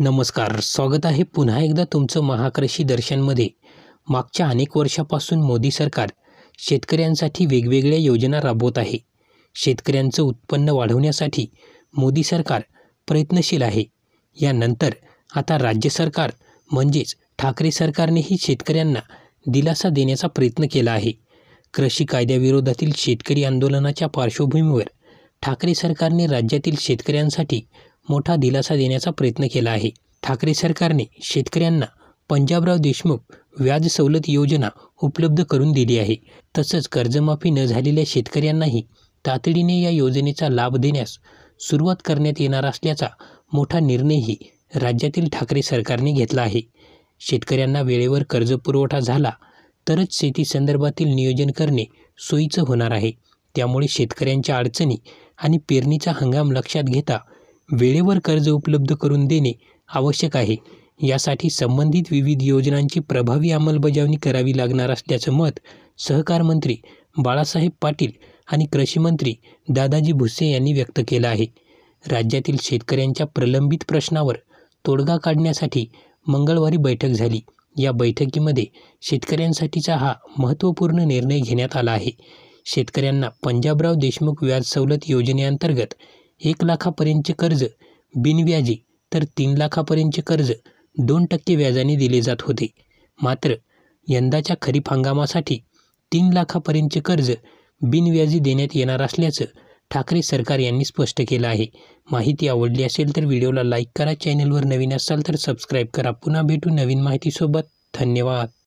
नमस्कार स्वागत आहे पुन्हा एकदा तुमचं महाकृषी दर्शनमध्ये मागच्या अनेक वर्षापासून मोदी सरकार शेतकऱ्यांसाठी वेगवेगळ्या योजना राबवत आहे शेतकऱ्यांचं उत्पन्न वाढवण्यासाठी मोदी सरकार प्रयत्नशील आहे यानंतर आता राज्य सरकार म्हणजेच ठाकरे सरकारनेही शेतकऱ्यांना दिलासा देण्याचा प्रयत्न केला आहे कृषी कायद्याविरोधातील शेतकरी आंदोलनाच्या पार्श्वभूमीवर ठाकरे सरकारने राज्यातील शेतकऱ्यांसाठी मोठा दिलासा देण्याचा प्रयत्न केला आहे ठाकरे सरकारने शेतकऱ्यांना पंजाबराव देशमुख व्याज सवलत योजना उपलब्ध करून दिली आहे तसंच कर्जमाफी न झालेल्या शेतकऱ्यांनाही तातडीने या योजनेचा लाभ देण्यास सुरुवात करण्यात येणार असल्याचा मोठा निर्णयही राज्यातील ठाकरे सरकारने घेतला आहे शेतकऱ्यांना वेळेवर कर्जपुरवठा झाला तरच शेतीसंदर्भातील नियोजन करणे सोयीचं होणार आहे त्यामुळे शेतकऱ्यांच्या अडचणी आणि पेरणीचा हंगाम लक्षात घेता वेळेवर कर्ज उपलब्ध करून देणे आवश्यक आहे यासाठी संबंधित विविध योजनांची प्रभावी अंमलबजावणी करावी लागणार असल्याचं मत सहकार मंत्री बाळासाहेब पाटील आणि कृषी मंत्री दादाजी भुसे यांनी व्यक्त केलं आहे राज्यातील शेतकऱ्यांच्या प्रलंबित प्रश्नावर तोडगा काढण्यासाठी मंगळवारी बैठक झाली या बैठकीमध्ये शेतकऱ्यांसाठीचा हा महत्त्वपूर्ण निर्णय घेण्यात आला आहे शेतकऱ्यांना पंजाबराव देशमुख व्याज सवलत योजनेअंतर्गत एक लाखापर्यंतचे कर्ज बिनव्याजी तर तीन लाखापर्यंतचे कर्ज दोन टक्के व्याजाने दिले जात होते मात्र यंदाच्या खरीप हंगामासाठी तीन लाखापर्यंतचे कर्ज बिनव्याजी देण्यात येणार असल्याचं ठाकरे सरकार यांनी स्पष्ट केलं आहे माहिती आवडली असेल तर व्हिडिओला लाईक करा चॅनलवर नवीन असाल तर सबस्क्राईब करा पुन्हा भेटू नवीन माहितीसोबत धन्यवाद